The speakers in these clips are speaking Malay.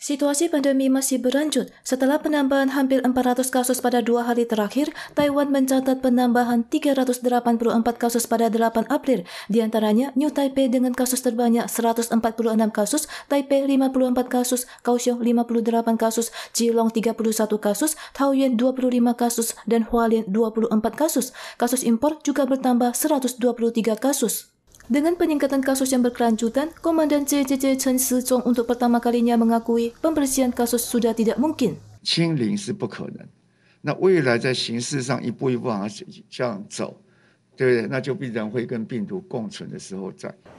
Situasi pandemi masih berlanjut. Setelah penambahan hampir 400 kasus pada dua hari terakhir, Taiwan mencatat penambahan 384 kasus pada 8 April. Di antaranya, New Taipei dengan kasus terbanyak 146 kasus, Taipei 54 kasus, Kaohsiung 58 kasus, Jilong 31 kasus, Taoyuan 25 kasus, dan Hualien 24 kasus. Kasus impor juga bertambah 123 kasus. Dengan peningkatan kasus yang berkelanjutan, Komandan JJJ Chen Sizhong untuk pertama kalinya mengakui pembersihan kasus sudah tidak mungkin. Qingling 是不可能.那未来在形式上一步一步往下走。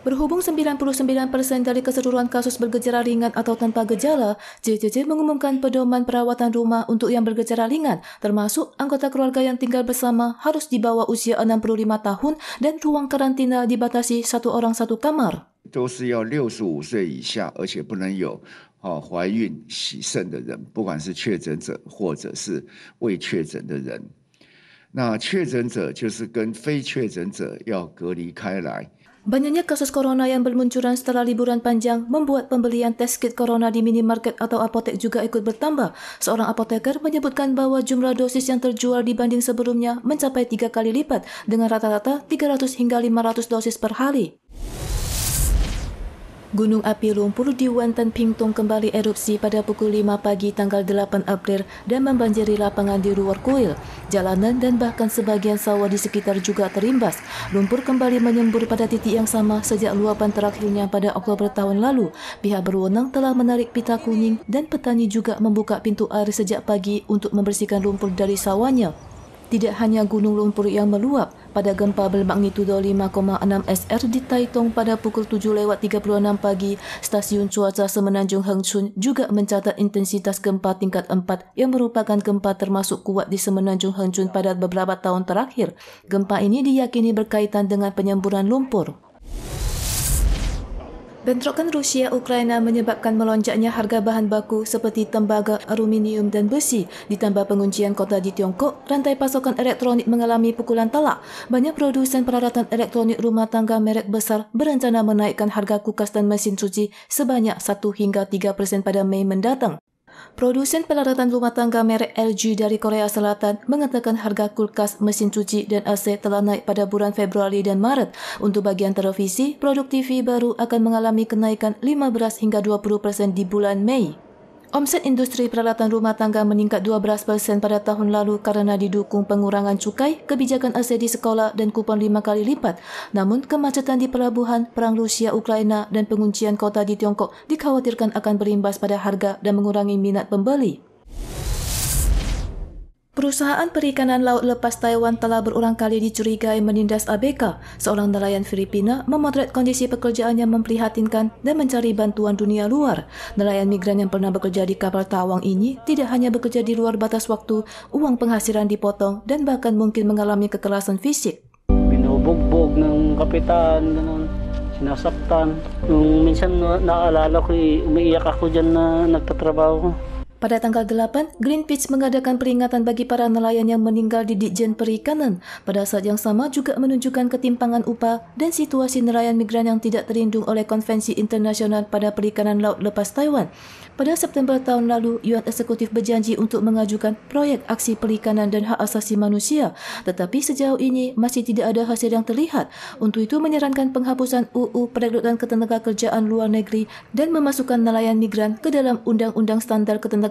berhubung s e dari keseluruhan kasus bergejala ringan atau tanpa gejala, JJJ mengumumkan pedoman perawatan rumah untuk yang bergejala ringan, termasuk anggota keluarga yang tinggal bersama harus dibawa usia 65 tahun dan ruang karantina dibatasi satu orang satu kamar. 都怀孕、洗肾的人，不管是确诊者或者是未确诊的人。那确诊者就是跟非确诊者要隔离开来。Banyaknya kasus corona yang bermunculan setelah liburan panjang membuat pembelian tes kit corona di minimarket atau apotek juga ikut bertambah. Seorang apoteker menyebutkan bahwa jumlah dosis yang terjual dibanding sebelumnya mencapai tiga kali lipat dengan rata-rata 300 hingga 500 dosis per hari. Gunung api lumpur di Wantan Pingtung kembali erupsi pada pukul 5 pagi tanggal 8 April dan membanjiri lapangan di luar kuil. Jalanan dan bahkan sebagian sawah di sekitar juga terimbas. Lumpur kembali menyembur pada titik yang sama sejak luapan terakhirnya pada Oktober tahun lalu. Pihak berwenang telah menarik pita kuning dan petani juga membuka pintu air sejak pagi untuk membersihkan lumpur dari sawahnya tidak hanya gunung lumpur yang meluap pada gempa bermagnitudo 5.6 SR di Taitung pada pukul 7 lewat 36 pagi, stasiun cuaca Semenanjung Hengchun juga mencatat intensitas gempa tingkat 4 yang merupakan gempa termasuk kuat di Semenanjung Hengchun pada beberapa tahun terakhir. Gempa ini diyakini berkaitan dengan penyemburan lumpur. Bentrokan Rusia-Ukraina menyebabkan melonjaknya harga bahan baku seperti tembaga, aluminium dan besi ditambah penguncian kota di Tiongkok, rantai pasokan elektronik mengalami pukulan telak. Banyak produsen peralatan elektronik rumah tangga merek besar berencana menaikkan harga kukas dan mesin cuci sebanyak 1 hingga 3 persen pada Mei mendatang. Produsen peralatan rumah tangga merek LG dari Korea Selatan mengatakan harga kulkas, mesin cuci, dan AC telah naik pada bulan Februari dan Maret. Untuk bagian televisi, produk TV baru akan mengalami kenaikan 15 hingga 20 persen di bulan Mei. Omset industri peralatan rumah tangga meningkat 12% pada tahun lalu kerana didukung pengurangan cukai, kebijakan di sekolah dan kupon lima kali lipat. Namun, kemacetan di pelabuhan, perang Rusia-Ukraina dan penguncian kota di Tiongkok dikhawatirkan akan berimbas pada harga dan mengurangi minat pembeli. Perusahaan perikanan laut lepas Taiwan telah berulang kali dicurigai menindas ABK, seorang nelayan Filipina memotret kondisi pekerjaan yang memprihatinkan dan mencari bantuan dunia luar. Nelayan migran yang pernah bekerja di kapal Tawang ini tidak hanya bekerja di luar batas waktu, uang penghasilan dipotong dan bahkan mungkin mengalami kekerasan fisik. Binubugbog ng kapitan, ganun, sinasaktan. Nung minsan naalala ko, umiiyak ako dyan na nagtatrabaho ko. Pada tanggal 8, Greenpeace mengadakan peringatan bagi para nelayan yang meninggal di Dijen Perikanan. Pada saat yang sama juga menunjukkan ketimpangan upah dan situasi nelayan migran yang tidak terlindung oleh Konvensi Internasional pada Perikanan Laut Lepas Taiwan. Pada September tahun lalu, UN Eksekutif berjanji untuk mengajukan proyek aksi perikanan dan hak asasi manusia. Tetapi sejauh ini masih tidak ada hasil yang terlihat. Untuk itu menyarankan penghapusan UU Perekrutan Ketenaga Kerjaan Luar Negeri dan memasukkan nelayan migran ke dalam Undang-Undang Standar Ketenaga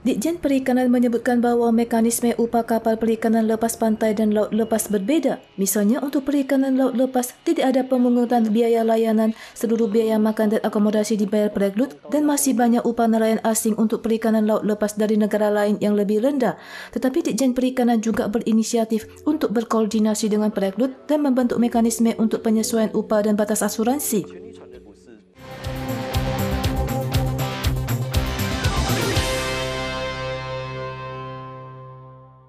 Ditjen Perikanan menyebutkan bahawa mekanisme upah kapal perikanan lepas pantai dan laut lepas berbeza. Misalnya untuk perikanan laut lepas tidak ada pemungutan biaya layanan, seluruh biaya makan dan akomodasi dibayar pereglut dan masih banyak upah nelayan asing untuk perikanan laut lepas dari negara lain yang lebih rendah. Tetapi Ditjen Perikanan juga berinisiatif untuk berkoordinasi dengan pereglut dan membentuk mekanisme untuk penyesuaian upah dan batas asuransi.